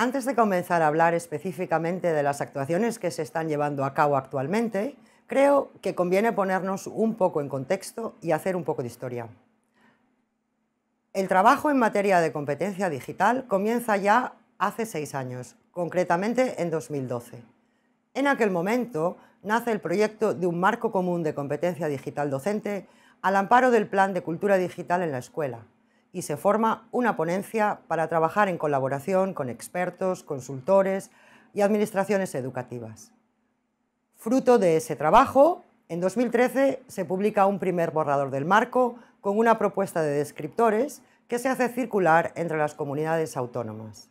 Antes de comenzar a hablar específicamente de las actuaciones que se están llevando a cabo actualmente, creo que conviene ponernos un poco en contexto y hacer un poco de historia. El trabajo en materia de competencia digital comienza ya hace seis años, concretamente en 2012. En aquel momento nace el proyecto de un marco común de competencia digital docente al amparo del Plan de Cultura Digital en la Escuela, y se forma una ponencia para trabajar en colaboración con expertos, consultores y administraciones educativas. Fruto de ese trabajo, en 2013 se publica un primer borrador del marco con una propuesta de descriptores que se hace circular entre las comunidades autónomas.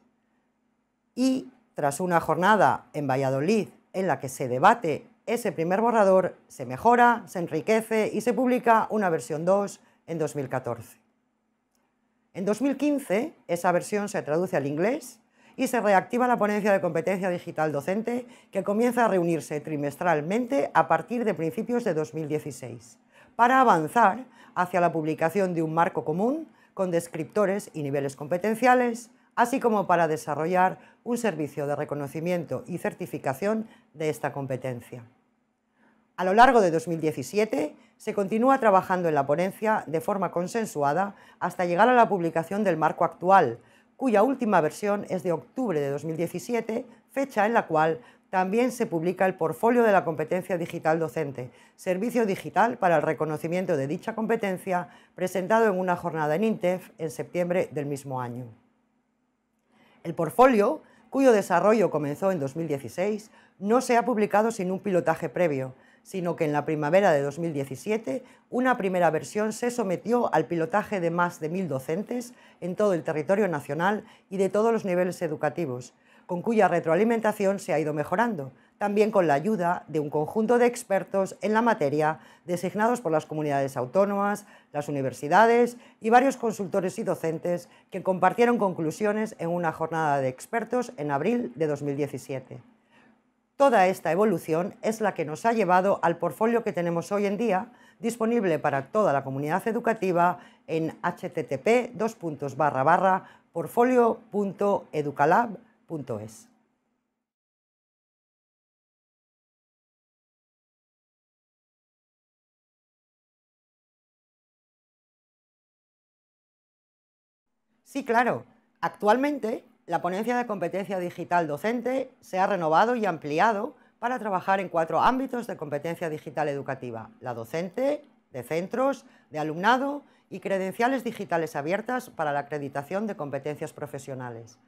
Y tras una jornada en Valladolid en la que se debate ese primer borrador, se mejora, se enriquece y se publica una versión 2 en 2014. En 2015, esa versión se traduce al inglés y se reactiva la ponencia de competencia digital docente que comienza a reunirse trimestralmente a partir de principios de 2016 para avanzar hacia la publicación de un marco común con descriptores y niveles competenciales, así como para desarrollar un servicio de reconocimiento y certificación de esta competencia. A lo largo de 2017 se continúa trabajando en la ponencia de forma consensuada hasta llegar a la publicación del marco actual, cuya última versión es de octubre de 2017, fecha en la cual también se publica el portfolio de la competencia digital docente, servicio digital para el reconocimiento de dicha competencia, presentado en una jornada en INTEF en septiembre del mismo año. El portfolio, cuyo desarrollo comenzó en 2016, no se ha publicado sin un pilotaje previo, sino que en la primavera de 2017 una primera versión se sometió al pilotaje de más de mil docentes en todo el territorio nacional y de todos los niveles educativos, con cuya retroalimentación se ha ido mejorando, también con la ayuda de un conjunto de expertos en la materia designados por las comunidades autónomas, las universidades y varios consultores y docentes que compartieron conclusiones en una jornada de expertos en abril de 2017. Toda esta evolución es la que nos ha llevado al portfolio que tenemos hoy en día, disponible para toda la comunidad educativa en http portfolio.educalab.es. Sí, claro. Actualmente la ponencia de competencia digital docente se ha renovado y ampliado para trabajar en cuatro ámbitos de competencia digital educativa, la docente, de centros, de alumnado y credenciales digitales abiertas para la acreditación de competencias profesionales.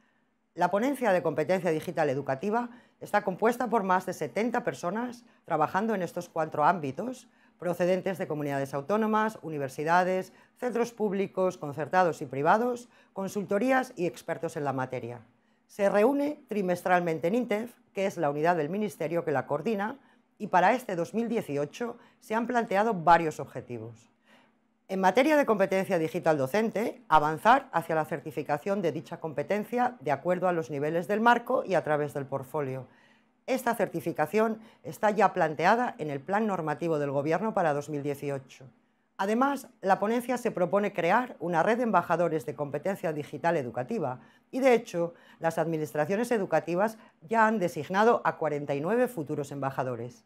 La ponencia de competencia digital educativa está compuesta por más de 70 personas trabajando en estos cuatro ámbitos procedentes de comunidades autónomas, universidades, centros públicos, concertados y privados, consultorías y expertos en la materia. Se reúne trimestralmente en INTEF, que es la unidad del Ministerio que la coordina, y para este 2018 se han planteado varios objetivos. En materia de competencia digital docente, avanzar hacia la certificación de dicha competencia de acuerdo a los niveles del marco y a través del portfolio, esta certificación está ya planteada en el Plan Normativo del Gobierno para 2018. Además, la ponencia se propone crear una red de embajadores de competencia digital educativa y, de hecho, las administraciones educativas ya han designado a 49 futuros embajadores.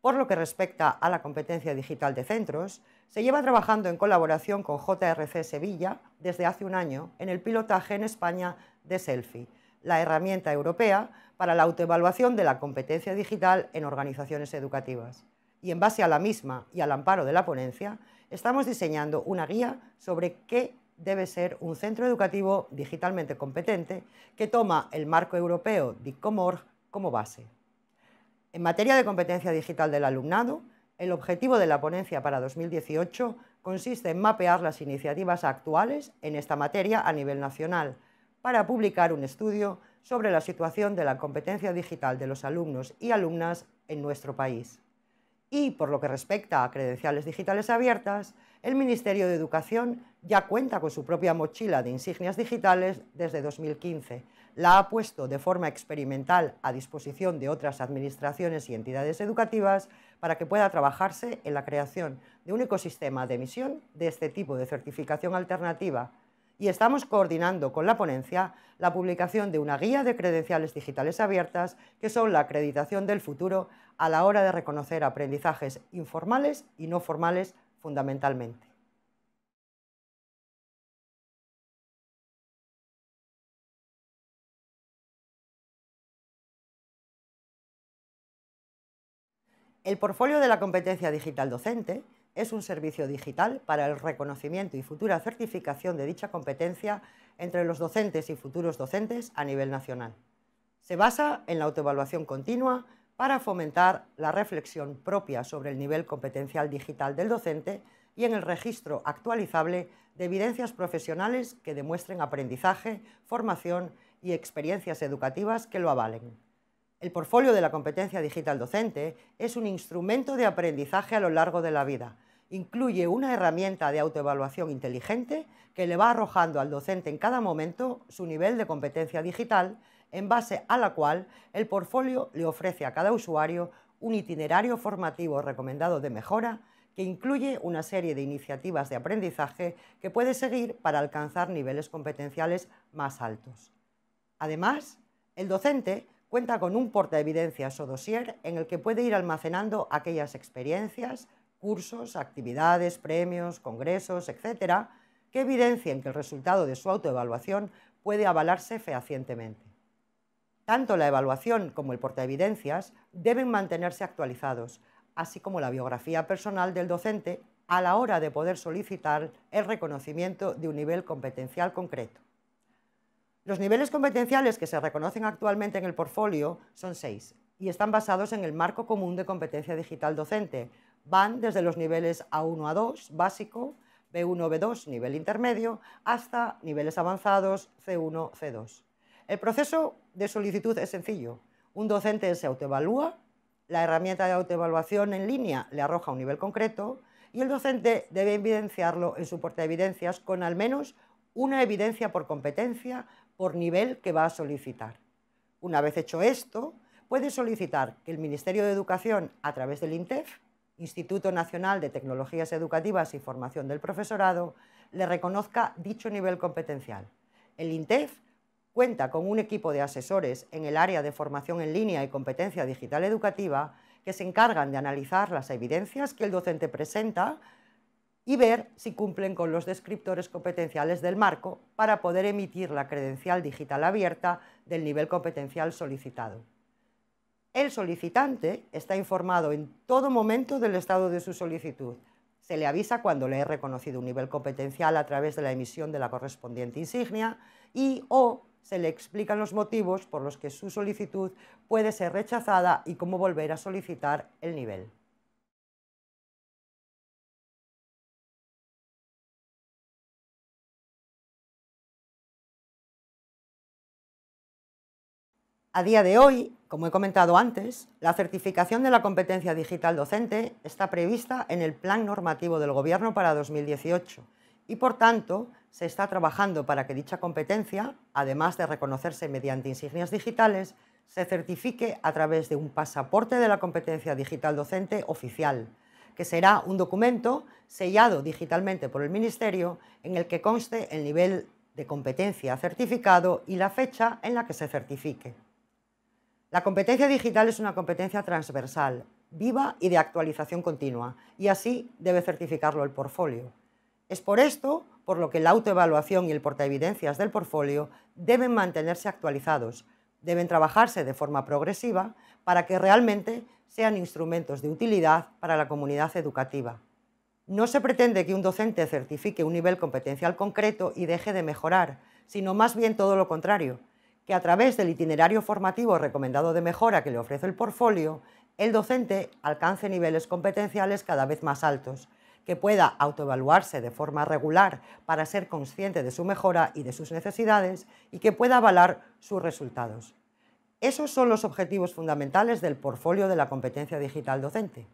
Por lo que respecta a la competencia digital de centros, se lleva trabajando en colaboración con JRC Sevilla desde hace un año en el pilotaje en España de Selfie, la herramienta europea para la autoevaluación de la competencia digital en organizaciones educativas. Y en base a la misma y al amparo de la ponencia, estamos diseñando una guía sobre qué debe ser un centro educativo digitalmente competente que toma el marco europeo DICOMORG como base. En materia de competencia digital del alumnado, el objetivo de la ponencia para 2018 consiste en mapear las iniciativas actuales en esta materia a nivel nacional para publicar un estudio sobre la situación de la competencia digital de los alumnos y alumnas en nuestro país. Y por lo que respecta a credenciales digitales abiertas, el Ministerio de Educación ya cuenta con su propia mochila de insignias digitales desde 2015. La ha puesto de forma experimental a disposición de otras administraciones y entidades educativas para que pueda trabajarse en la creación de un ecosistema de emisión de este tipo de certificación alternativa y estamos coordinando con la ponencia la publicación de una guía de credenciales digitales abiertas que son la acreditación del futuro a la hora de reconocer aprendizajes informales y no formales fundamentalmente. El portfolio de la competencia digital docente es un servicio digital para el reconocimiento y futura certificación de dicha competencia entre los docentes y futuros docentes a nivel nacional. Se basa en la autoevaluación continua para fomentar la reflexión propia sobre el nivel competencial digital del docente y en el registro actualizable de evidencias profesionales que demuestren aprendizaje, formación y experiencias educativas que lo avalen. El portfolio de la competencia digital docente es un instrumento de aprendizaje a lo largo de la vida, incluye una herramienta de autoevaluación inteligente que le va arrojando al docente en cada momento su nivel de competencia digital, en base a la cual el portfolio le ofrece a cada usuario un itinerario formativo recomendado de mejora que incluye una serie de iniciativas de aprendizaje que puede seguir para alcanzar niveles competenciales más altos. Además, el docente cuenta con un porta evidencias o dossier en el que puede ir almacenando aquellas experiencias, cursos, actividades, premios, congresos, etcétera, que evidencien que el resultado de su autoevaluación puede avalarse fehacientemente. Tanto la evaluación como el portaevidencias deben mantenerse actualizados, así como la biografía personal del docente a la hora de poder solicitar el reconocimiento de un nivel competencial concreto. Los niveles competenciales que se reconocen actualmente en el portfolio son seis y están basados en el marco común de competencia digital docente, Van desde los niveles A1 a 2, básico, B1, B2, nivel intermedio, hasta niveles avanzados, C1, C2. El proceso de solicitud es sencillo. Un docente se autoevalúa, la herramienta de autoevaluación en línea le arroja un nivel concreto y el docente debe evidenciarlo en su porta de evidencias con al menos una evidencia por competencia por nivel que va a solicitar. Una vez hecho esto, puede solicitar que el Ministerio de Educación, a través del INTEF, Instituto Nacional de Tecnologías Educativas y Formación del Profesorado, le reconozca dicho nivel competencial. El INTEF cuenta con un equipo de asesores en el área de formación en línea y competencia digital educativa que se encargan de analizar las evidencias que el docente presenta y ver si cumplen con los descriptores competenciales del marco para poder emitir la credencial digital abierta del nivel competencial solicitado. El solicitante está informado en todo momento del estado de su solicitud. Se le avisa cuando le he reconocido un nivel competencial a través de la emisión de la correspondiente insignia y o se le explican los motivos por los que su solicitud puede ser rechazada y cómo volver a solicitar el nivel. A día de hoy, como he comentado antes, la certificación de la competencia digital docente está prevista en el Plan Normativo del Gobierno para 2018 y, por tanto, se está trabajando para que dicha competencia, además de reconocerse mediante insignias digitales, se certifique a través de un pasaporte de la competencia digital docente oficial, que será un documento sellado digitalmente por el Ministerio en el que conste el nivel de competencia certificado y la fecha en la que se certifique. La competencia digital es una competencia transversal, viva y de actualización continua, y así debe certificarlo el portfolio. Es por esto por lo que la autoevaluación y el portaevidencias del portfolio deben mantenerse actualizados, deben trabajarse de forma progresiva para que realmente sean instrumentos de utilidad para la comunidad educativa. No se pretende que un docente certifique un nivel competencial concreto y deje de mejorar, sino más bien todo lo contrario, que a través del itinerario formativo recomendado de mejora que le ofrece el portfolio, el docente alcance niveles competenciales cada vez más altos, que pueda autoevaluarse de forma regular para ser consciente de su mejora y de sus necesidades y que pueda avalar sus resultados. Esos son los objetivos fundamentales del portfolio de la competencia digital docente.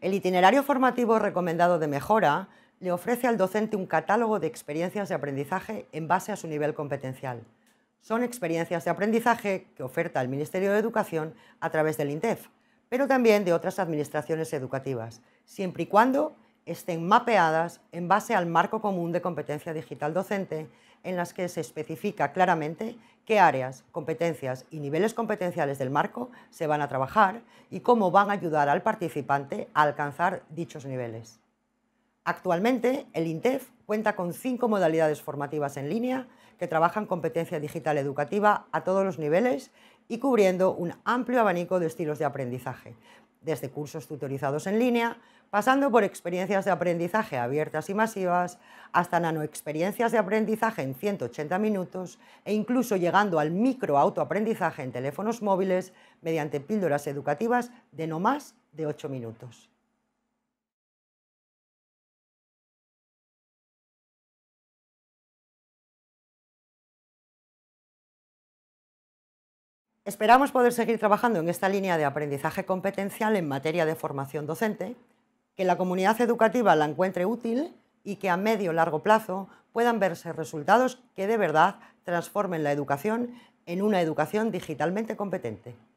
El itinerario formativo recomendado de mejora le ofrece al docente un catálogo de experiencias de aprendizaje en base a su nivel competencial. Son experiencias de aprendizaje que oferta el Ministerio de Educación a través del INTEF, pero también de otras administraciones educativas, siempre y cuando estén mapeadas en base al marco común de competencia digital docente en las que se especifica claramente qué áreas, competencias y niveles competenciales del marco se van a trabajar y cómo van a ayudar al participante a alcanzar dichos niveles. Actualmente, el INTEF cuenta con cinco modalidades formativas en línea que trabajan competencia digital educativa a todos los niveles y cubriendo un amplio abanico de estilos de aprendizaje, desde cursos tutorizados en línea, pasando por experiencias de aprendizaje abiertas y masivas, hasta nanoexperiencias de aprendizaje en 180 minutos e incluso llegando al microautoaprendizaje en teléfonos móviles mediante píldoras educativas de no más de 8 minutos. Esperamos poder seguir trabajando en esta línea de aprendizaje competencial en materia de formación docente, que la comunidad educativa la encuentre útil y que a medio largo plazo puedan verse resultados que de verdad transformen la educación en una educación digitalmente competente.